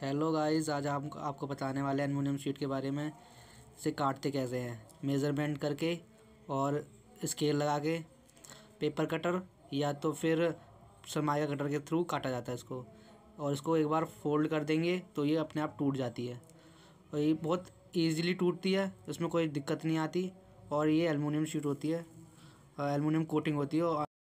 hello guys आज हम आपको बताने वाले हैं एलमिनियम शीट के बारे में इसे काटते कैसे हैं मेज़रमेंट करके और स्केल लगा के पेपर कटर या तो फिर सरमाया कटर के थ्रू काटा जाता है इसको और इसको एक बार फोल्ड कर देंगे तो ये अपने आप टूट जाती है और ये बहुत ईजिली टूटती है इसमें कोई दिक्कत नहीं आती और ये एलमिनियम शीट होती है एलमिनियम कोटिंग होती है और